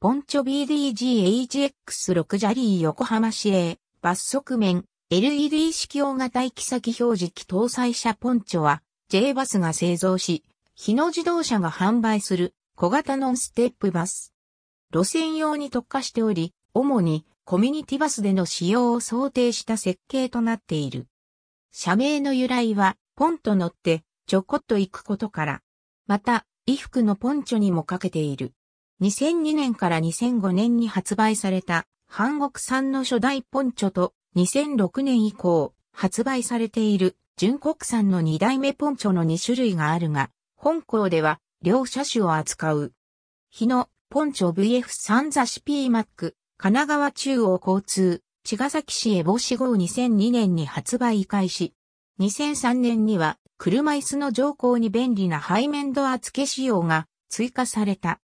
ポンチョ BDGHX6 ジャリー横浜市営、ス側面、LED 式大型行き先表示機搭載車ポンチョは、J バスが製造し、日野自動車が販売する小型ノンステップバス。路線用に特化しており、主にコミュニティバスでの使用を想定した設計となっている。社名の由来は、ポンと乗って、ちょこっと行くことから。また、衣服のポンチョにもかけている。2002年から2005年に発売された、韓国産の初代ポンチョと、2006年以降、発売されている、純国産の2代目ポンチョの2種類があるが、本校では、両車種を扱う。日野、ポンチョ VF3 雑誌 PMAC、神奈川中央交通、茅ヶ崎市へ防止号2002年に発売開始。2003年には、車椅子の乗降に便利な背面ドア付け仕様が追加された。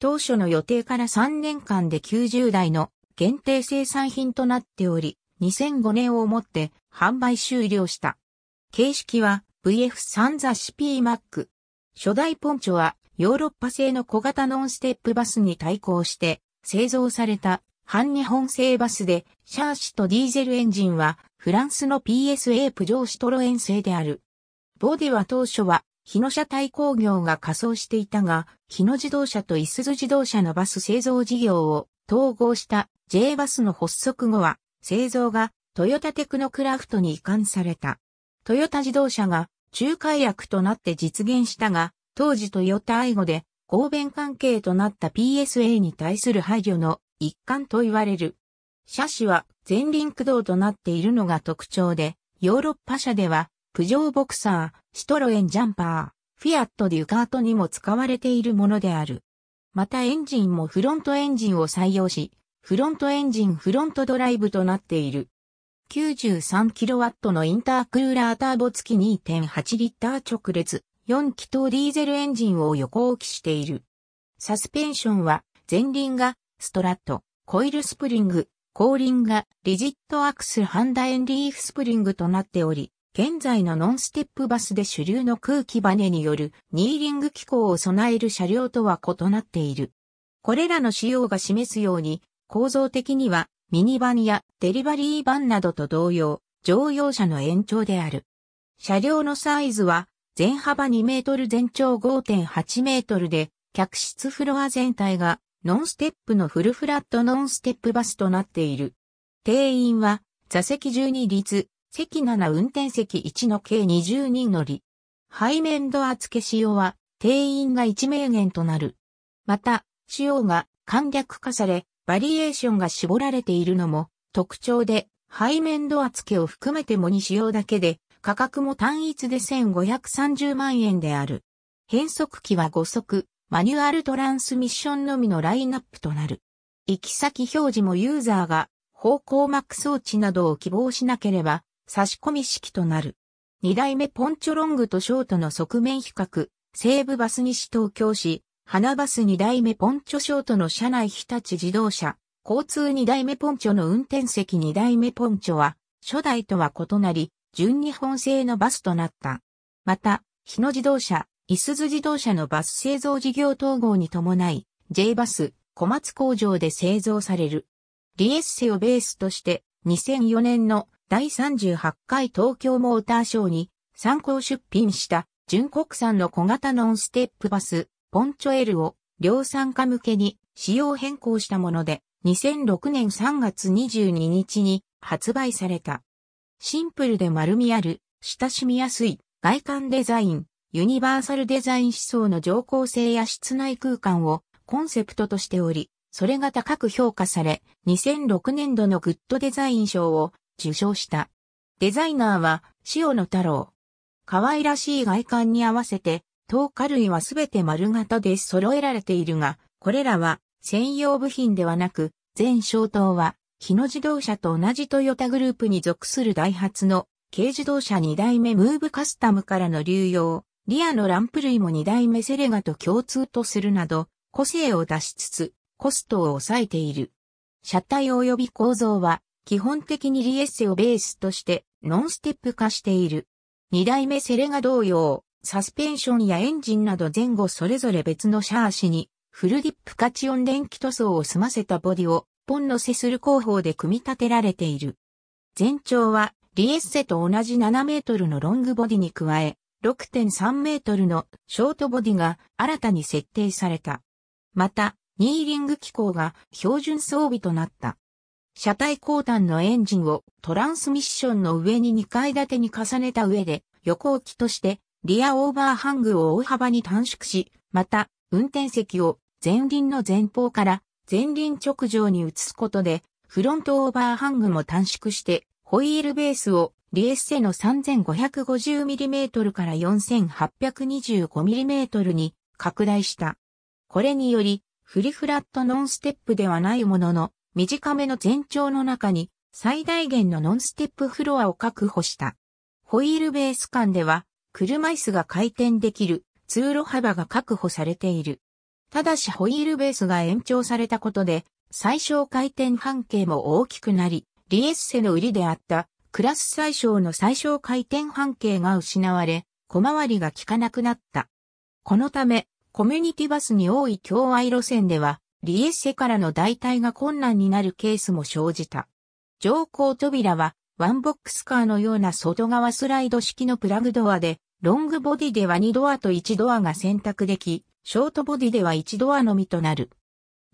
当初の予定から3年間で90台の限定生産品となっており、2005年をもって販売終了した。形式は VF3 雑誌 PMAC。初代ポンチョはヨーロッパ製の小型ノンステップバスに対抗して製造された半日本製バスでシャーシとディーゼルエンジンはフランスの PSA プジョーシトロエン製である。ボディは当初は日野車体工業が仮想していたが、日野自動車といすゞ自動車のバス製造事業を統合した J バスの発足後は、製造がトヨタテクノクラフトに移管された。トヨタ自動車が仲介役となって実現したが、当時トヨタ愛護で合弁関係となった PSA に対する配慮の一環と言われる。車種は前輪駆動となっているのが特徴で、ヨーロッパ車ではプジョーボクサー、シトロエンジャンパー、フィアットデュカートにも使われているものである。またエンジンもフロントエンジンを採用し、フロントエンジンフロントドライブとなっている。93kW のインタークーラーターボ付き2.8 l 直列4気筒ディーゼルエンジンを横置きしている。サスペンションは前輪がストラット、コイルスプリング、後輪がリジットアクスハンダエンリーフスプリングとなっており、現在のノンステップバスで主流の空気バネによるニーリング機構を備える車両とは異なっている。これらの仕様が示すように、構造的にはミニバンやデリバリーバンなどと同様、乗用車の延長である。車両のサイズは、全幅2メートル全長5.8メートルで、客室フロア全体がノンステップのフルフラットノンステップバスとなっている。定員は座席12立、席7運転席1の計20人乗り。背面ドア付け仕様は定員が1名限となる。また、仕様が簡略化され、バリエーションが絞られているのも特徴で、背面ドア付けを含めても2仕様だけで、価格も単一で1530万円である。変速機は5速、マニュアルトランスミッションのみのラインナップとなる。行き先表示もユーザーが方向膜装置などを希望しなければ差し込み式となる。二代目ポンチョロングとショートの側面比較、西武バス西東京市、花バス二代目ポンチョショートの車内日立自動車、交通二代目ポンチョの運転席二代目ポンチョは、初代とは異なり、純日本製のバスとなった。また、日野自動車、いすず自動車のバス製造事業統合に伴い、J バス、小松工場で製造される。リエッセをベースとして、2004年の第38回東京モーターショーに参考出品した純国産の小型ノンステップバス、ポンチョ L を量産化向けに仕様変更したもので、2006年3月22日に発売された。シンプルで丸みある、親しみやすい外観デザイン、ユニバーサルデザイン思想の上行性や室内空間をコンセプトとしており、それが高く評価され、2006年度のグッドデザイン賞を受賞した。デザイナーは塩野太郎。可愛らしい外観に合わせて、透過類はすべて丸型で揃えられているが、これらは専用部品ではなく、全小灯は、日野自動車と同じトヨタグループに属するダイハツの軽自動車2代目ムーブカスタムからの流用、リアのランプ類も2代目セレガと共通とするなど、個性を出しつつ、コストを抑えている。車体及び構造は、基本的にリエッセをベースとしてノンステップ化している。二代目セレが同様、サスペンションやエンジンなど前後それぞれ別のシャーシにフルディップカチオン電気塗装を済ませたボディをポンのせする工法で組み立てられている。全長はリエッセと同じ7メートルのロングボディに加え、6.3メートルのショートボディが新たに設定された。また、ニーリング機構が標準装備となった。車体後端のエンジンをトランスミッションの上に2階建てに重ねた上で、横置きとしてリアオーバーハングを大幅に短縮し、また、運転席を前輪の前方から前輪直上に移すことで、フロントオーバーハングも短縮して、ホイールベースをリエッセの 3550mm から 4825mm に拡大した。これにより、フリフラットノンステップではないものの、短めの全長の中に最大限のノンステップフロアを確保した。ホイールベース間では車椅子が回転できる通路幅が確保されている。ただしホイールベースが延長されたことで最小回転半径も大きくなり、リエッセの売りであったクラス最小の最小回転半径が失われ、小回りが効かなくなった。このため、コミュニティバスに多い境愛路線では、リエッセからの代替が困難になるケースも生じた。乗降扉は、ワンボックスカーのような外側スライド式のプラグドアで、ロングボディでは2ドアと1ドアが選択でき、ショートボディでは1ドアのみとなる。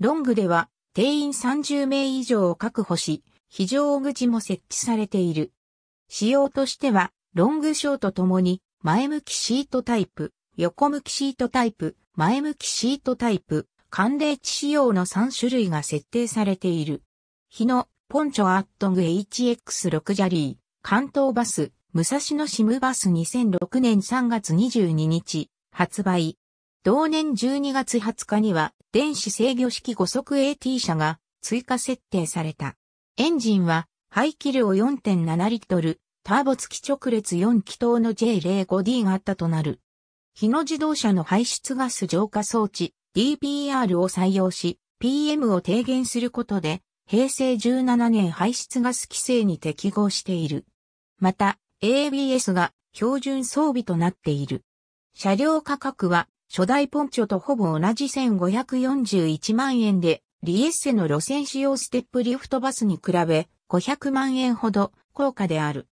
ロングでは定員30名以上を確保し、非常口も設置されている。仕様としては、ロングショートともに、前向きシートタイプ、横向きシートタイプ、前向きシートタイプ、寒冷地仕様の3種類が設定されている。日野、ポンチョアットグ HX6 ジャリー、関東バス、武蔵野シムバス2006年3月22日、発売。同年12月20日には、電子制御式5速 AT 車が追加設定された。エンジンは、排気量4.7リットル、ターボ付き直列4気筒の J05D があったとなる。日野自動車の排出ガス浄化装置、DPR を採用し、PM を低減することで、平成17年排出ガス規制に適合している。また、ABS が標準装備となっている。車両価格は、初代ポンチョとほぼ同じ1541万円で、リエッセの路線使用ステップリフトバスに比べ、500万円ほど高価である。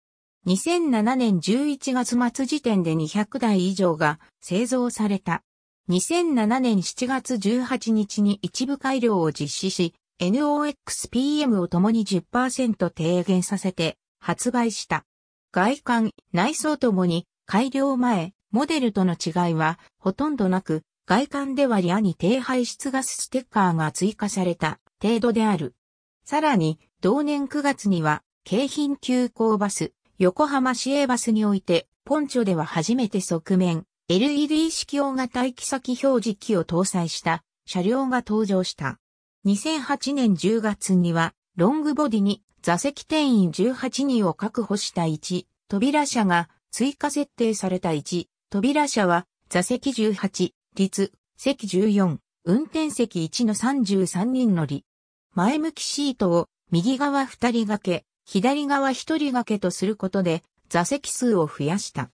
2007年11月末時点で200台以上が製造された。2007年7月18日に一部改良を実施し、NOXPM を共に10%低減させて発売した。外観、内装ともに改良前、モデルとの違いはほとんどなく、外観ではリアに低排出ガスステッカーが追加された程度である。さらに、同年9月には、京浜急行バス、横浜市営バスにおいて、ポンチョでは初めて側面、LED 式大型行き先表示器を搭載した車両が登場した。2008年10月には、ロングボディに座席定員18人を確保した1、扉車が追加設定された1、扉車は座席18、立、席14、運転席1の33人乗り。前向きシートを右側2人掛け、左側1人掛けとすることで座席数を増やした。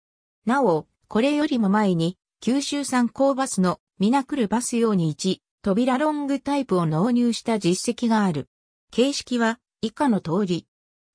なお、これよりも前に、九州産高バスのミナクルバス用に1、扉ロングタイプを納入した実績がある。形式は以下の通り。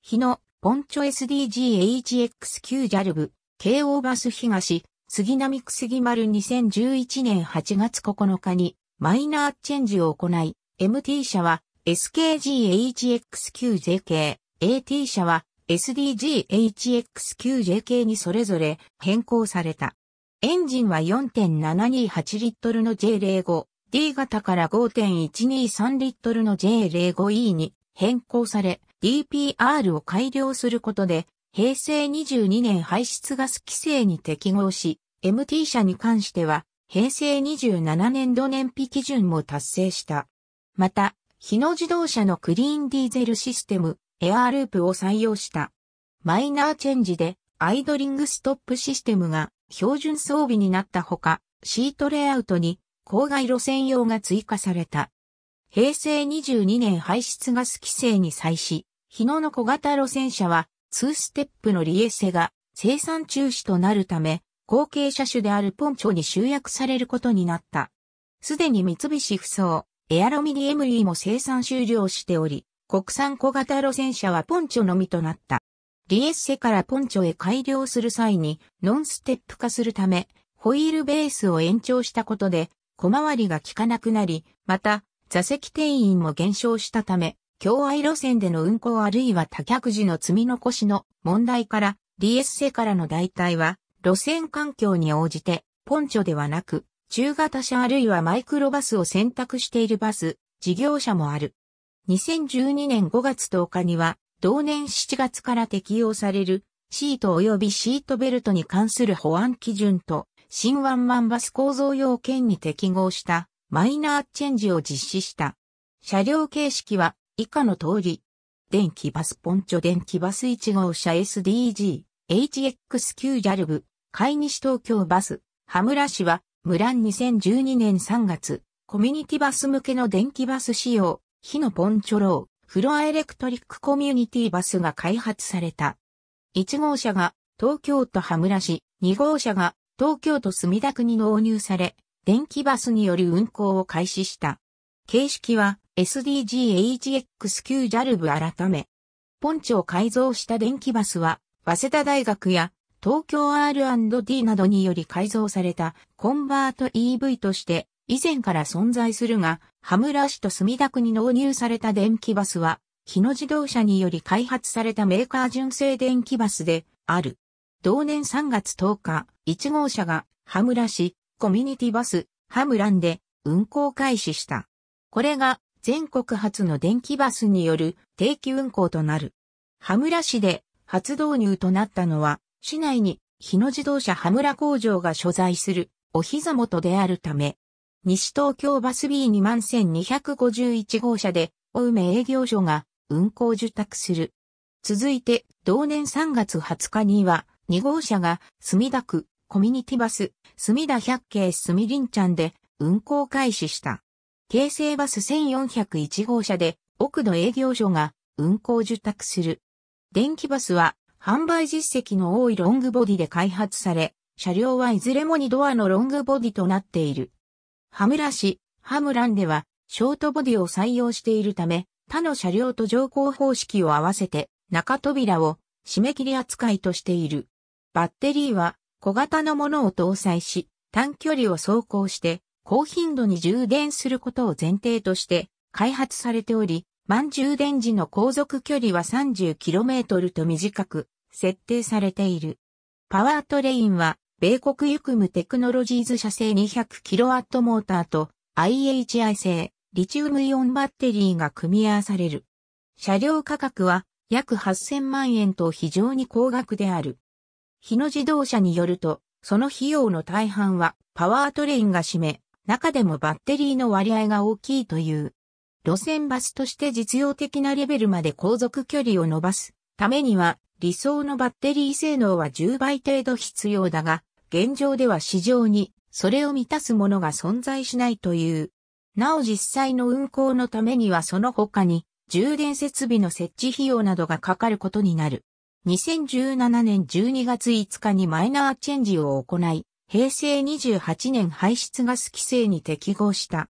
日野、ポンチョ SDGHX9 ジャルブ、京王バス東、杉並区杉丸2011年8月9日にマイナーチェンジを行い、MT 社は SKGHX9 j k AT 社は s d g h x q j k にそれぞれ変更された。エンジンは4.728リットルの J05、D 型から5.123リットルの J05E に変更され、DPR を改良することで、平成22年排出ガス規制に適合し、MT 車に関しては、平成27年度燃費基準も達成した。また、日野自動車のクリーンディーゼルシステムエアーループを採用した。マイナーチェンジでアイドリングストップシステムが標準装備になったほか、シートレイアウトに郊外路線用が追加された。平成22年排出ガス規制に際し、日野の小型路線車は2ステップのリエセが生産中止となるため、後継車種であるポンチョに集約されることになった。すでに三菱不走、エアロミニエムリーも生産終了しており、国産小型路線車はポンチョのみとなった。リエッセからポンチョへ改良する際にノンステップ化するため、ホイールベースを延長したことで、小回りが効かなくなり、また、座席定員も減少したため、境愛路線での運行あるいは多客時の積み残しの問題から、リエッセからの代替は、路線環境に応じて、ポンチョではなく、中型車あるいはマイクロバスを選択しているバス、事業者もある。2012年5月10日には、同年7月から適用される、シート及びシートベルトに関する保安基準と、新ワンマンバス構造要件に適合したマイナーチェンジを実施した。車両形式は以下の通り、電気バスポンチョ電気バス1号車 SDG、HX9 ジャルブ、海西東京バス、羽村市は、村2012年3月、コミュニティバス向けの電気バス仕様、火のポンチョロー、フロアエレクトリックコミュニティバスが開発された。1号車が東京都羽村市、2号車が東京都墨田区に納入され、電気バスによる運行を開始した。形式は SDGHX9 j a l ブ改め。ポンチを改造した電気バスは、早稲田大学や東京 R&D などにより改造されたコンバート EV として以前から存在するが、羽村市と墨田区に納入された電気バスは、日野自動車により開発されたメーカー純正電気バスである。同年3月10日、1号車が羽村市コミュニティバス羽村ンで運行開始した。これが全国初の電気バスによる定期運行となる。羽村市で初導入となったのは、市内に日野自動車羽村工場が所在するお膝元であるため、西東京バス B21251 号車で、青梅営業所が運行受託する。続いて、同年3月20日には、2号車が墨田区コミュニティバス、墨田百景墨林ちゃんで運行開始した。京成バス1401号車で、奥の営業所が運行受託する。電気バスは、販売実績の多いロングボディで開発され、車両はいずれも2ドアのロングボディとなっている。ハムラ市、ハムランでは、ショートボディを採用しているため、他の車両と乗降方式を合わせて、中扉を締め切り扱いとしている。バッテリーは小型のものを搭載し、短距離を走行して高頻度に充電することを前提として開発されており、満充電時の航続距離は 30km と短く設定されている。パワートレインは米国ユクムテクノロジーズ社製 200kW モーターと IHI 製リチウムイオンバッテリーが組み合わされる。車両価格は約8000万円と非常に高額である。日野自動車によると、その費用の大半はパワートレインが占め、中でもバッテリーの割合が大きいという。路線バスとして実用的なレベルまで航続距離を伸ばすためには理想のバッテリー性能は10倍程度必要だが、現状では市場にそれを満たすものが存在しないという。なお実際の運行のためにはその他に充電設備の設置費用などがかかることになる。2017年12月5日にマイナーチェンジを行い、平成28年排出ガス規制に適合した。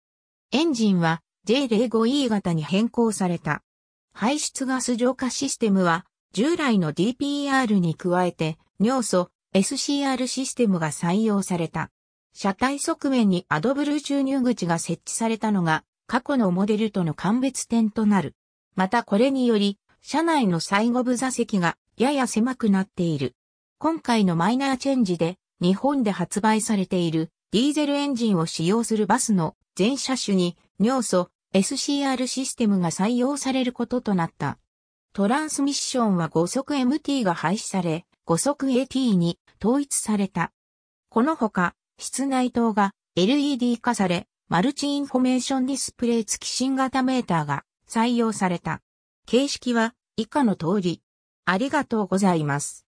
エンジンは J05E 型に変更された。排出ガス浄化システムは従来の DPR に加えて、尿素 SCR システムが採用された。車体側面にアドブルー注入口が設置されたのが、過去のモデルとの鑑別点となる。またこれにより、車内の最後部座席がやや狭くなっている。今回のマイナーチェンジで、日本で発売されているディーゼルエンジンを使用するバスの全車種に尿素 SCR システムが採用されることとなった。トランスミッションは5速 MT が廃止され、5速 AT に統一された。このほか、室内灯が LED 化され、マルチインフォメーションディスプレイ付き新型メーターが採用された。形式は以下の通り。ありがとうございます。